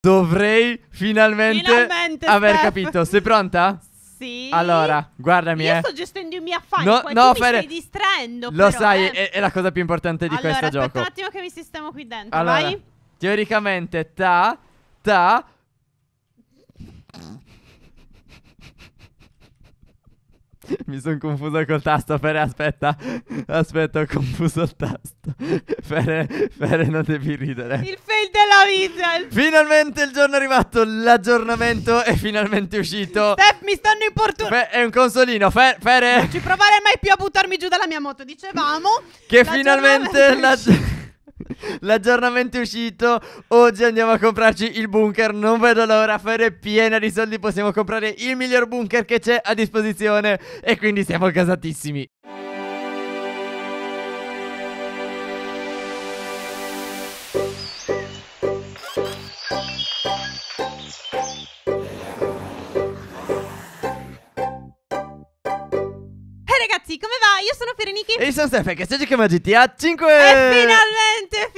Dovrei finalmente, Finalmente, aver Steph. capito. Sei pronta? Sì. Allora, guardami, Io eh. sto gestendo i miei affari. No, qua, no, tu Fede, mi stai distraendo. Lo però, sai, eh. è, è la cosa più importante di allora, questo aspetta un attimo che mi sistemo qui dentro. Allora, vai. Teoricamente, ta, ta, Mi sono confuso col tasto, Fere, aspetta. Aspetta, ho confuso il tasto. Fere, Fere, non devi ridere. Il fail della vita. Finalmente il giorno è arrivato, l'aggiornamento è finalmente uscito. Steph, mi stanno importunando. È un consolino, Fe Fere. Non ci provare mai più a buttarmi giù dalla mia moto, dicevamo. Che finalmente l'aggiornamento... L'aggiornamento è uscito. Oggi andiamo a comprarci il bunker. Non vedo l'ora. Fare piena di soldi. Possiamo comprare il miglior bunker che c'è a disposizione. E quindi siamo gasatissimi. come va? Io sono Fereniki. E io sono Stefan, che stai giocando a GTA 5. E finalmente,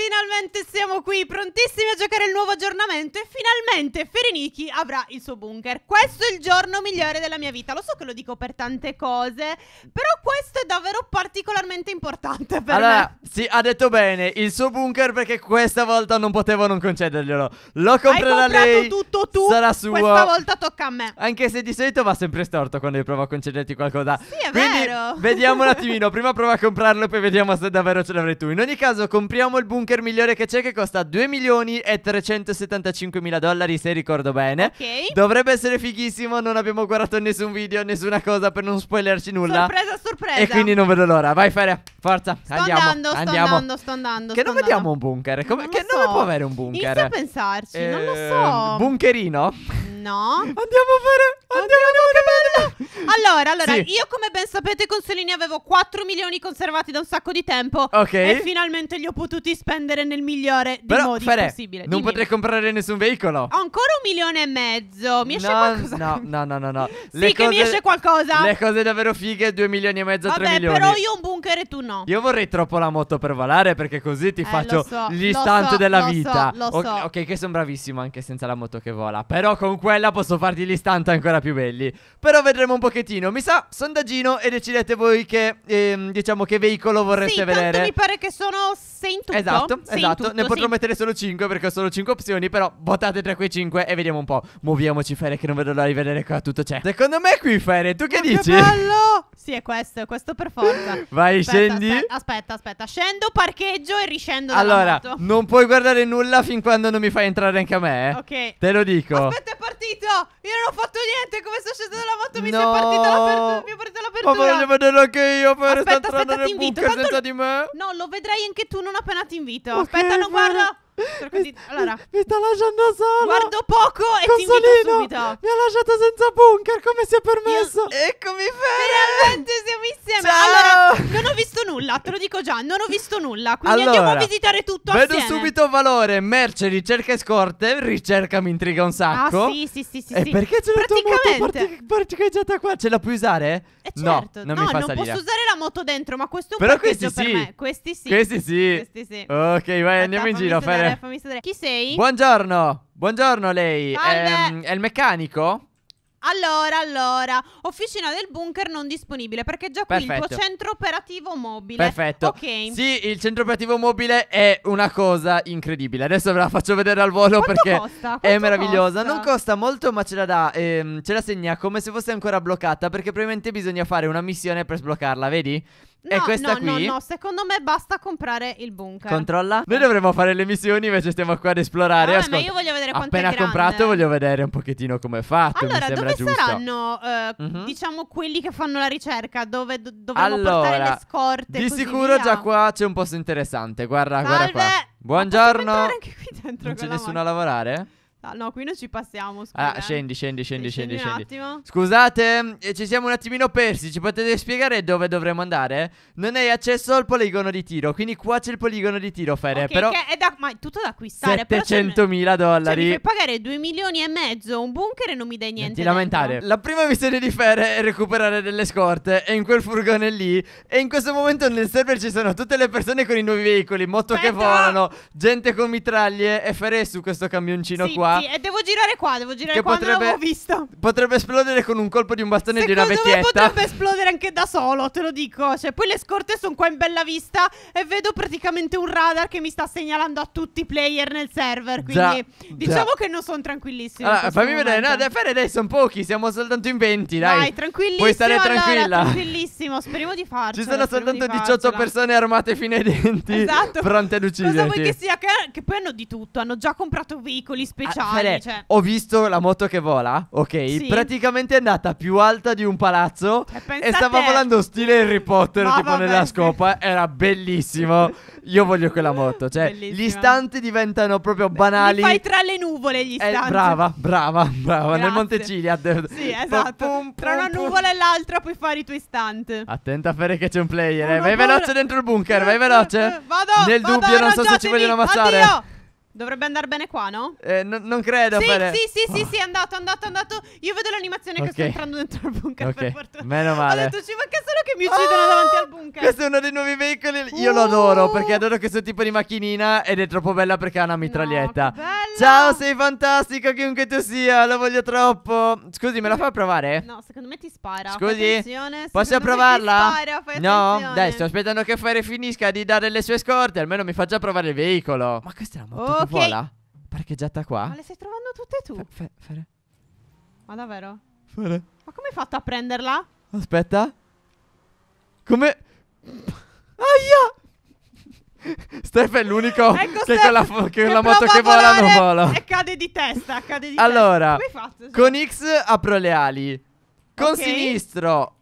finalmente siamo qui, prontissimi a giocare il nuovo aggiornamento e finalmente Ferenichi avrà il suo bunker. Questo è il giorno migliore della mia vita, lo so che lo dico per tante cose, però questo è davvero particolarmente importante per allora, me. sì, ha detto bene, il suo bunker perché questa volta non potevo non concederglielo. Lo comprerà lei, tutto tu, sarà suo. Questa volta tocca a me. Anche se di solito va sempre storto quando io provo a concederti qualcosa. Sì, è Quindi, vero. vediamo un attimino, prima prova a comprarlo e poi vediamo se davvero ce l'avrai tu. In ogni caso, compriamo il bunker migliore vendere che c'è che costa 2 milioni e 375 mila dollari se ricordo bene. Ok. Dovrebbe essere fighissimo, non abbiamo guardato nessun video, nessuna cosa per non spoilerci nulla. Sorpresa, sorpresa. E quindi non vedo l'ora. Vai Feria, forza, sto andiamo. Andando, andiamo. Sto andando, sto andando. Che sto non andando. vediamo un bunker? Come, non che so. nome può avere un bunker? Inizio a pensarci, eh, non lo eh, so. Bunkerino? No. andiamo a fare, andiamo, andiamo che bello. Allora, allora, Sì. io come ben sapete con Solini avevo 4 milioni conservati da un sacco di tempo Ok. e finalmente li ho potuti spendere nel migliore dei Però, modi Fere, possibile. non Dimmi. potrei comprare nessun veicolo. Ho ancora un milione e mezzo. Mi esce no, qualcosa? No, no, no, no, no. Sì, che mi esce qualcosa. Le cose davvero fighe, 2 milioni e mezzo, 3 Vabbè, però io un bunker e tu no. Io vorrei troppo la moto per volare perché così ti Eh, faccio l'istante so, gli lo stunt so, della lo so, vita. lo so. ok, che sono bravissimo anche senza la moto che vola. Però con quella posso farti gli stunt ancora più belli. Però vedremo un pochettino pochettino. Mi sa, sondaggino e decidete voi che, ehm, diciamo, che veicolo vorreste sì, vedere. mi pare che sono sei in tutto. Esatto, esatto. Tutto, ne potrò sei... mettere solo 5 perché ho solo 5 opzioni. Però votate tra quei 5 e vediamo un po'. Muoviamoci, Fere, che non vedo l'ora di vedere qua tutto c'è. Secondo me qui, Fere, tu che oh, dici? Che bello! Sì, è questo, è questo per forza. Vai, aspetta, scendi. Aspetta, aspetta, aspetta, Scendo, parcheggio e riscendo. Allora, non puoi guardare nulla fin quando non mi fai entrare anche a me. Eh. Ok. Te lo dico. Aspetta, è partito. Io non ho fatto niente. Come sto scendendo dalla moto, mi no. sei partita l'apertura. Mi ho partito l'apertura. Ma voglio vederlo anche io, Fere. Aspetta, sta aspetta, ti invito. Tanto... senza di me. No, lo vedrai anche tu. Non non appena ti invito. Okay, Aspetta, non guardo. Mi, allora, mi, sta lasciando solo. Guardo poco e Consolino, ti subito. Mi ha lasciato senza bunker. Come si è permesso? Io... Eccomi, Fere. Veramente siamo insieme. Ciao. Allora, non ho visto nulla. Te lo dico già. Non ho visto nulla. Quindi allora, andiamo a visitare tutto vedo assieme. Vedo subito valore, merce, ricerca e scorte. Ricerca mi intriga un ah, sacco. Ah, sì, sì, sì. sì e eh, sì. perché c'è la tua moto parcheggiata qua? Ce la puoi usare? Eh, certo. No, non, no, non posso usare la moto dentro. Ma questo è un Però questi per sì. me. Questi sì. Questi sì. Questi sì. Ok, vai, andiamo in giro, Fere sedere. fammi sedere. Chi sei? Buongiorno. Buongiorno lei. Salve. Ehm, è, il meccanico? Allora, allora, officina del bunker non disponibile perché già qui Perfetto. il tuo centro operativo mobile. Perfetto. Ok. Sì, il centro operativo mobile è una cosa incredibile. Adesso ve la faccio vedere al volo Quanto perché costa? è meravigliosa. Costa? Non costa molto, ma ce la dà, ehm, ce la segna come se fosse ancora bloccata perché probabilmente bisogna fare una missione per sbloccarla, vedi? No, è questa no, qui. No, no, secondo me basta comprare il bunker. Controlla. Noi dovremmo fare le missioni, invece stiamo qua ad esplorare. Ah, ma io voglio vedere quanto appena è Appena comprato voglio vedere un pochettino come è fatto, allora, mi sembra giusto. dove saranno, uh, mm -hmm. diciamo, quelli che fanno la ricerca? Dove do- dovremmo allora, portare le scorte? di sicuro via. già qua c'è un posto interessante. Guarda, Salve. guarda qua. Buongiorno. Non c'è nessuno a lavorare? Ah, no, qui non ci passiamo. Scusa, ah, eh. scendi, scendi, scendi, scendi, scendi. attimo. Scusate, mm, eh, ci siamo un attimino persi. Ci potete spiegare dove dovremmo andare? Non hai accesso al poligono di tiro. Quindi qua c'è il poligono di tiro, Fere. Okay, però che è da, ma è tutto da acquistare. 700 mila dollari. Cioè, mi pagare 2 milioni e mezzo un bunker e non mi dai niente. Ti lamentare. La prima missione di Fere è recuperare delle scorte. E in quel furgone lì. E in questo momento nel server ci sono tutte le persone con i nuovi veicoli, moto Aspetta. che volano, gente con mitraglie. E Fere è su questo camioncino sì, qua e devo girare qua, devo girare che qua, potrebbe, non visto. Potrebbe esplodere con un colpo di un bastone Secondo di una vecchietta. Secondo potrebbe esplodere anche da solo, te lo dico. Cioè, poi le scorte sono qua in bella vista e vedo praticamente un radar che mi sta segnalando a tutti i player nel server, quindi da, diciamo da. che non sono tranquillissimo. Allora, fammi vedere, no, da fare adesso sono pochi, siamo soltanto in 20, dai. Dai, tranquillissimo. Puoi stare tranquilla. Allora, tranquillissimo, speriamo di farcela. Ci sono soltanto 18 persone armate fino ai denti. Esatto. Pronte ad ucciderti. Cosa vuoi che sia? Che, che poi hanno di tutto, hanno già comprato veicoli speciali cioè, fare, cioè. ho visto la moto che vola, ok? Sì. Praticamente è andata più alta di un palazzo e, eh, e stava volando stile Harry Potter, Ma tipo vabbè. nella scopa, era bellissimo. Io voglio quella moto, cioè Bellissima. gli istanti diventano proprio banali. Li fai tra le nuvole gli eh, istanti. Eh, brava, brava, brava, Grazie. nel Montecilia. Sì, esatto. Pum, pum, tra una nuvola e l'altra puoi fare i tuoi istanti. Attenta a fare che c'è un player, eh. vai veloce dentro il bunker, vai veloce. Vado, Nel vado, dubbio non so se ci vogliono ammazzare. Addio. Dovrebbe andare bene qua, no? Eh, no non credo. Sì, fare... sì, sì, sì, oh. sì, è andato, è andato, è andato. Io vedo l'animazione okay. che sto entrando dentro il bunker. Okay. Per fortuna. Meno male. Ho detto, ci manca solo che mi uccidono oh! davanti al bunker. Questo è uno dei nuovi veicoli. Io uh! lo adoro perché adoro questo tipo di macchinina ed è troppo bella perché ha una mitraglietta. No, Ciao, sei fantastico, chiunque tu sia, lo voglio troppo. Scusi, me la fai provare? No, secondo me ti spara. Scusi, posso provarla? Spara, no, dai, sto aspettando che Fire finisca di dare le sue scorte, almeno mi faccia provare il veicolo. Ma questa è la moto okay. che vola? Parcheggiata qua? Ma le stai trovando tutte tu? F fare. Ma davvero? Fare. Ma come hai fatto a prenderla? Aspetta. Come... Aia! Steph è l'unico ecco che Steph, con la, fo- che la moto che vola non vola. E cade di testa, cade di allora, testa. Allora, con X apro le ali. Con okay. sinistro.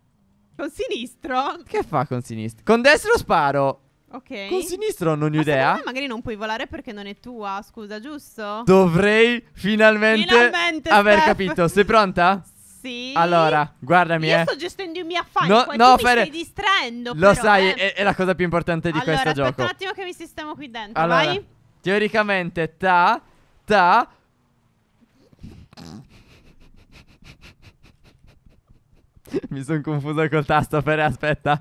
Con sinistro? Che fa con sinistro? Con destro sparo. Ok. Con sinistro non ho idea. Ma magari non puoi volare perché non è tua, scusa, giusto? Dovrei finalmente, finalmente aver Steph. capito. Sei pronta? Sì. Sì. Allora, guardami. Io eh. sto gestendo i miei affari. No, no, tu Fede, mi stai distraendo. Lo però, sai, eh. è, è, la cosa più importante di allora, questo gioco. Allora, un attimo che mi sistemo qui dentro. Allora, vai. Teoricamente, ta, ta. Mi sono confuso col tasto, Fere, aspetta.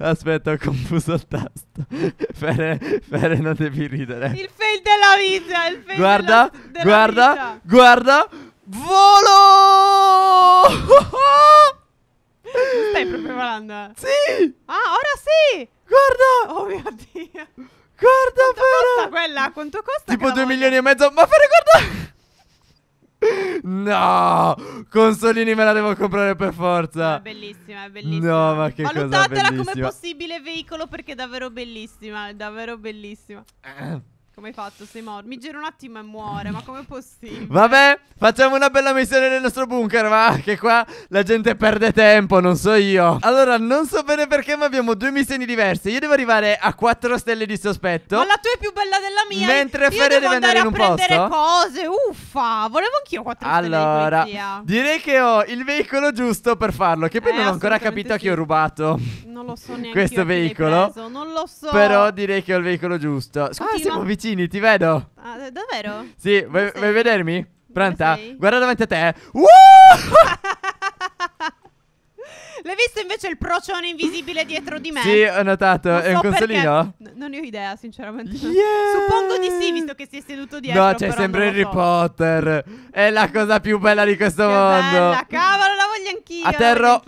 Aspetta, ho confuso il tasto. Fere, Fere, non devi ridere. Il fail della vita, il fail guarda, della, della guarda, vita. Guarda, guarda, guarda. Volo! Mi stai preparando? Sì! Ah, ora sì! Guarda! Oh mio Dio! Guarda quanto però! Costa quella? Quanto costa? Tipo 2 milioni e mezzo. Ma Fere, guarda! No, consolini me la devo comprare per forza. È bellissima, è bellissima. No, ma che Valutatela cosa bellissima. come possibile veicolo perché è davvero bellissima, è davvero bellissima. Eh. Come hai fatto? Sei morto. Mi giro un attimo e muore. Ma com'è possibile? Vabbè, facciamo una bella missione nel nostro bunker, va? Che qua la gente perde tempo, non so io. Allora, non so bene perché, ma abbiamo due missioni diverse. Io devo arrivare a quattro stelle di sospetto. Ma la tua è più bella della mia. Mentre io deve andare, andare in un posto. a prendere cose. Uffa, volevo anch'io 4 allora, stelle Allora, direi che ho il veicolo giusto per farlo. Che poi eh, non ho ancora capito sì. a chi ho rubato. Non lo so neanche. Questo veicolo. Non lo so. Però direi che ho il veicolo giusto. Scusa, ah, siamo vicini vicini, ti vedo. Ah, davvero? Sì, vuoi, vuoi vedermi? Pronta? Guarda davanti a te. Uh! L'hai visto invece il procione invisibile dietro di me? Sì, ho notato. Non è so un consolino? non ne ho idea, sinceramente. Yeah. Suppongo di sì, visto che si è seduto dietro. No, c'è sempre Harry so. Potter. È la cosa più bella di questo che mondo. Bella, cavolo, voglio anch'io. A terra.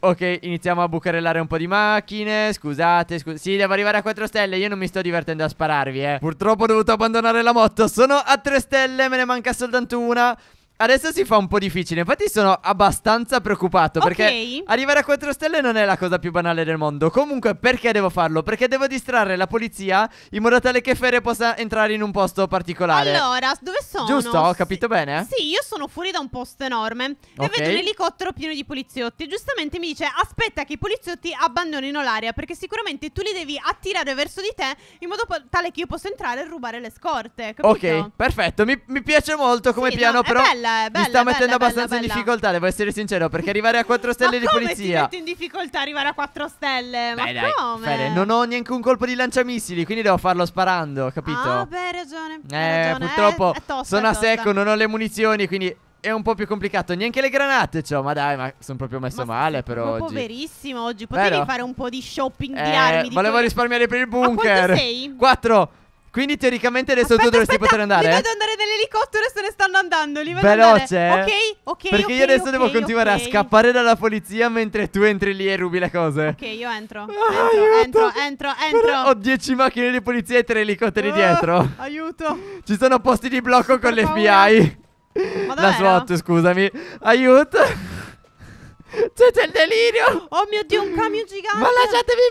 Ok, iniziamo a bucarellare un po' di macchine. Scusate, scu Sì, devo arrivare a 4 stelle. Io non mi sto divertendo a spararvi, eh. Purtroppo ho dovuto abbandonare la moto. Sono a 3 stelle, me ne manca soltanto una. Adesso si fa un po' difficile, infatti sono abbastanza preoccupato perché arrivare a 4 stelle non è la cosa più banale del mondo. Comunque, perché devo farlo? Perché devo distrarre la polizia in modo tale che Fere possa entrare in un posto particolare. Allora, dove sono? Giusto, ho capito sì. bene? Sì, io sono fuori da un posto enorme okay. e vedo un elicottero pieno di poliziotti. Giustamente mi dice "Aspetta che i poliziotti abbandonino l'area perché sicuramente tu li devi attirare verso di te in modo tale che io possa entrare e rubare le scorte", capito? Ok, perfetto. Mi, mi piace molto come sì, piano, no, però bella, eh, bella, Mi sta bella, mettendo bella, abbastanza in difficoltà, devo essere sincero, perché arrivare a 4 stelle di polizia. Mi metto in difficoltà arrivare a 4 stelle. Ma beh, dai, come? Fede, non ho neanche un colpo di lanciamissili, quindi devo farlo sparando, capito? Ah, beh, hai ragione. Eh, ragione. purtroppo è, eh, è tosta, sono a secco, non ho le munizioni, quindi è un po' più complicato. Neanche le granate, ciò. Ma dai, ma sono proprio messo ma male per oggi. Poverissimo oggi. Potevi Vero? fare un po' di shopping eh, di armi. Di volevo quelle... risparmiare per il bunker. Ma sei? 4. Quindi teoricamente adesso aspetta, tu dovresti aspetta, poter andare. Io vado vedo andare nell'elicottero e se ne stanno andando. Li vedo Veloce. Andare. Eh? Ok, ok. Perché okay, io adesso okay, devo continuare okay. a scappare dalla polizia mentre tu entri lì e rubi le cose. Ok, io entro. Ah, entro, entro, entro, entro. ho 10 macchine di polizia e 3 elicotteri oh, dietro. Aiuto. Ci sono posti di blocco con l'FBI. La SWAT, scusami. Aiuto. Cioè, c'è il delirio. Oh mio dio, un camion gigante. Ma lasciatemi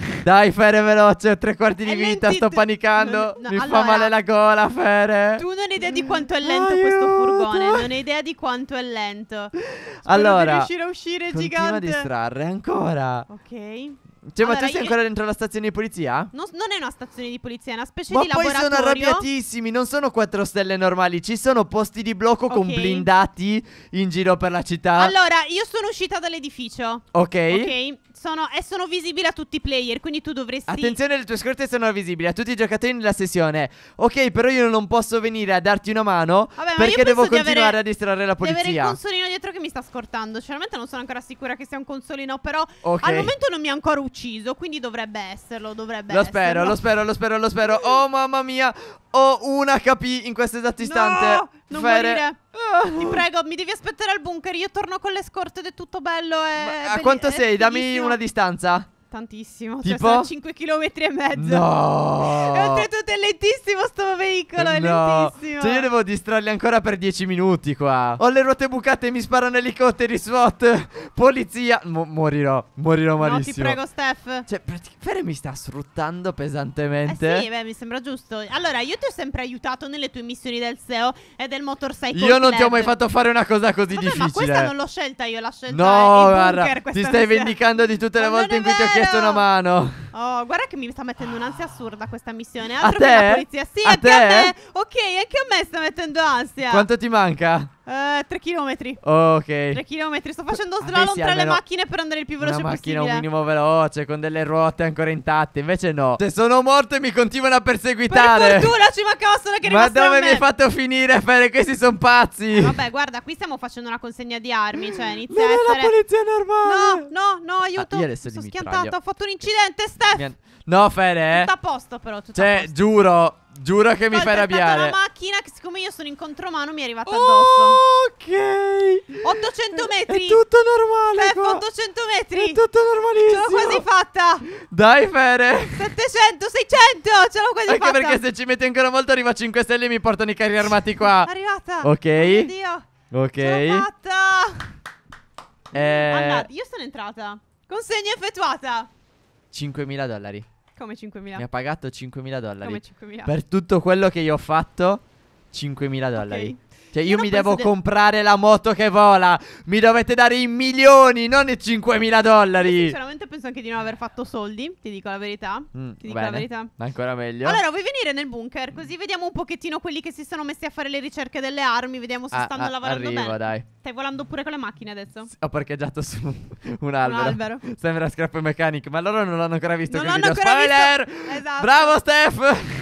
in pace. Dai, Fere, veloce. Ho tre quarti di vita. Sto panicando. No, no, Mi allora, fa male la gola, Fere. Tu non hai idea di quanto è lento Aiuto. questo furgone. Non hai idea di quanto è lento. Spero allora, di riuscire a uscire gigante. Continua a distrarre ancora. Ok. Cioè, allora, ma tu sei io... ancora dentro la stazione di polizia? Non, non, è una stazione di polizia, è una specie ma di laboratorio. Ma poi sono arrabbiatissimi, non sono quattro stelle normali, ci sono posti di blocco okay. con blindati in giro per la città. Allora, io sono uscita dall'edificio. Ok. Ok, sono, e eh, sono visibili a tutti i player, quindi tu dovresti... Attenzione, le tue scorte sono visibili a tutti i giocatori nella sessione. Ok, però io non posso venire a darti una mano Vabbè, ma perché devo continuare avere, a distrarre la polizia. Devo avere il consolino dietro che mi sta scortando. Sinceramente non sono ancora sicura che sia un consolino, però okay. al momento non mi ha ancora ucciso, quindi dovrebbe esserlo, dovrebbe lo esserlo. Lo spero, lo spero, lo spero, lo spero. Oh mamma mia, ho una HP in questo esatto istante. No, non Fere. morire. Ah. Ti prego, mi devi aspettare al bunker. Io torno con le scorte ed è tutto bello. È a quanto sei? Dammi una distanza tantissimo. Cioè, tipo? Cioè, sono 5 km e mezzo. No! e oltretutto è lentissimo sto veicolo, è no. lentissimo. Cioè, io devo distrarli ancora per 10 minuti qua. Ho le ruote bucate, e mi sparano elicotteri, SWAT, polizia. Mo morirò, morirò malissimo. No, ti prego, Steph. Cioè, Fere mi sta sfruttando pesantemente. Eh sì, beh, mi sembra giusto. Allora, io ti ho sempre aiutato nelle tue missioni del SEO e del motorcycle Io non club. ti ho mai fatto fare una cosa così Vabbè, difficile. ma questa non l'ho scelta io, l'ho scelta No, guarda, ti stai missione. vendicando di tutte le non volte in cui ti ho chiesto chiesto una mano. Oh, guarda che mi sta mettendo un'ansia assurda questa missione. Altro a che la polizia. Sì, a anche te? a me. Ok, anche a me sta mettendo ansia. Quanto ti manca? Uh, 3 km. Ok. 3 km. Sto facendo slalom tra le macchine per andare il più veloce possibile. Una macchina un minimo veloce, con delle ruote ancora intatte. Invece no. Se sono morto e mi continuano a perseguitare. Per fortuna ci mancava solo che Ma dove mi hai fatto finire, Fede? Questi sono pazzi. Eh, vabbè, guarda, qui stiamo facendo una consegna di armi. Cioè, inizia non a essere... è la polizia normale. No, no, no, aiuto. Ah, io adesso mi sono schiantato. Ho fatto un incidente, Steph. Mi No, Fede. Eh. Tutto a posto, però. Tutto cioè, giuro. Giuro che mi fai arrabbiare. la macchina che siccome io sono in contromano mi è arrivata addosso. Ok. 800 metri. È, tutto normale Steph, 800 metri. È tutto normalissimo. Ce l'ho quasi fatta. Dai, Fede. 700, 600. Ce l'ho quasi Anche fatta. Anche perché se ci metti ancora una volta arriva a 5 stelle e mi portano i carri armati qua. È Arrivata. Ok. Oddio. Oh ok. Ce l'ho fatta. Eh... Andate, io sono entrata. Consegna effettuata. 5.000 dollari. Come 5.000? Mi ha pagato 5.000 dollari. Come 5.000? Per tutto quello che io ho fatto, 5.000 dollari. Okay. Cioè, io, mi devo de- comprare la moto che vola. Mi dovete dare i milioni, non i 5.000 dollari. Io sinceramente penso anche di non aver fatto soldi, ti dico la verità. Mm, ti dico bene, la verità. Ancora meglio. Allora, vuoi venire nel bunker? Così vediamo un pochettino quelli che si sono messi a fare le ricerche delle armi. Vediamo se ah, stanno ah, lavorando arrivo, bene. dai. Stai volando pure con le macchine adesso? Sì, ho parcheggiato su un albero. Un albero. Sembra scrap mechanic, ma loro non l'hanno ancora visto. Non l'hanno ancora Spoiler! visto. Esatto. Bravo, Steph!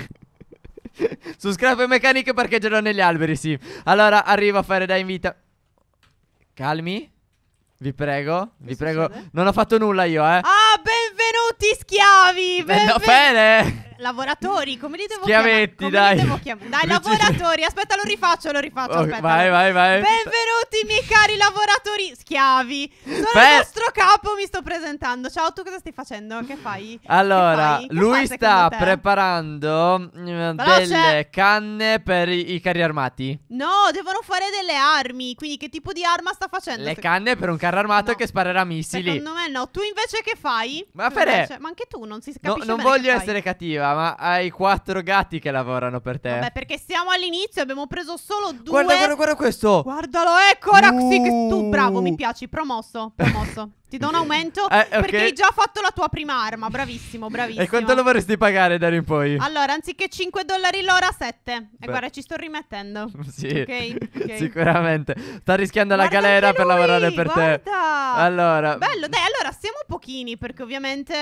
Su scrap e meccaniche parcheggiano negli alberi, sì. Allora, arrivo a fare da invita. Calmi. Vi prego, che vi succede? Non ho fatto nulla io, eh. Ah, benvenuti schiavi! Eh, Benven- bene! lavoratori, come li devo Schiavetti, chiamare? Come dai. Chiam- dai, lavoratori. Aspetta, lo rifaccio, lo rifaccio. Okay, aspetta. Vai, vai, vai. Benvenuti, miei cari lavoratori schiavi. Sono Beh. il vostro capo, mi sto presentando. Ciao, tu cosa stai facendo? Che fai? Allora, che fai? Che lui fa, sta te? preparando eh, delle canne per i, i, carri armati. No, devono fare delle armi. Quindi, che tipo di arma sta facendo? Le canne per un carro armato no. che sparerà missili. Secondo me no. Tu invece che fai? Ma, fare... invece... ma anche tu non si capisce. No, non voglio essere cattiva ma hai quattro gatti che lavorano per te. Vabbè, perché siamo all'inizio, abbiamo preso solo due. Guarda, guarda, guarda questo. Guardalo, ecco, eh, Raxig. Uh. Tu bravo, mi uh. piaci, promosso, promosso. Ti do un aumento eh, okay. perché hai già fatto la tua prima arma. Bravissimo, bravissimo. E quanto lo vorresti pagare da in poi? Allora, anziché 5 dollari l'ora, 7. E guarda, ci sto rimettendo. Sì, okay, okay. sicuramente. Sta rischiando guarda la galera per lavorare per guarda. te. Allora. Bello, dai, allora siamo pochini perché ovviamente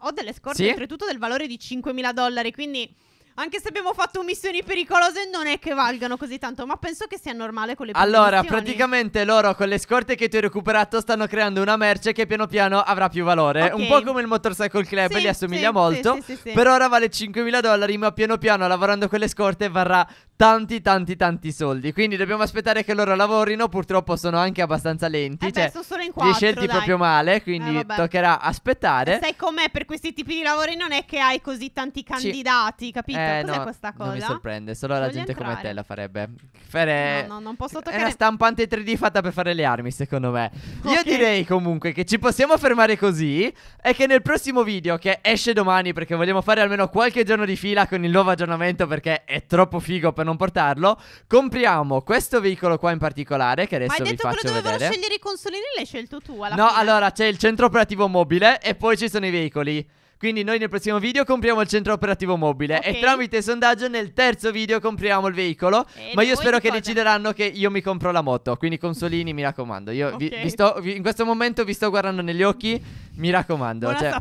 ho delle scorte, sì? oltretutto del valore di 5.000 dollari, quindi... Anche se abbiamo fatto missioni pericolose, non è che valgano così tanto. Ma penso che sia normale con le Allora, missioni. praticamente loro con le scorte che tu hai recuperato stanno creando una merce che piano piano avrà più valore. Okay. Un po' come il Motorcycle Club, sì, li assomiglia sì, molto. Sì, per ora vale 5.000 dollari, ma piano piano lavorando con le scorte varrà tanti tanti tanti soldi quindi dobbiamo aspettare che loro lavorino purtroppo sono anche abbastanza lenti eh cioè beh, sono in quattro, li scelti dai. proprio male quindi eh, toccherà aspettare sai com'è per questi tipi di lavori non è che hai così tanti candidati Ci... capito eh, cos'è no, questa cosa non mi sorprende solo la gente entrare. come te la farebbe fare no, no, non posso toccare è una stampante 3D fatta per fare le armi secondo me okay. io direi comunque che ci possiamo fermare così e che nel prossimo video che esce domani perché vogliamo fare almeno qualche giorno di fila con il nuovo aggiornamento perché è troppo figo per per non portarlo. Compriamo questo veicolo qua in particolare, che adesso vi faccio vedere. Ma hai detto che dovevano scegliere i consolini, l'hai scelto tu alla No, fine. allora c'è il centro operativo mobile e poi ci sono i veicoli. Quindi noi nel prossimo video compriamo il centro operativo mobile okay. e tramite sondaggio nel terzo video compriamo il veicolo. E ma io spero che cosa? decideranno che io mi compro la moto. Quindi consolini, mi raccomando. Io okay. vi, vi sto, vi, in questo momento vi sto guardando negli occhi. Mi raccomando. cioè,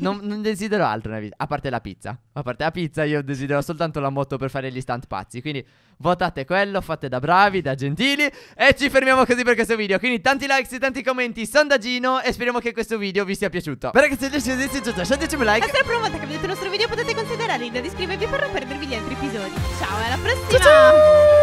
non, non desidero altro nella vita. A parte la pizza. A parte la pizza, io desidero soltanto la moto per fare gli stunt pazzi. Quindi Votate quello, fate da bravi, da gentili E ci fermiamo così per questo video Quindi tanti likes, e tanti commenti, sondaggino E speriamo che questo video vi sia piaciuto Però che se vi è piaciuto lasciateci un like E se la prima volta che vedete il nostro video potete considerare di iscrivervi per non perdervi gli altri episodi Ciao, alla prossima ciao, ciao.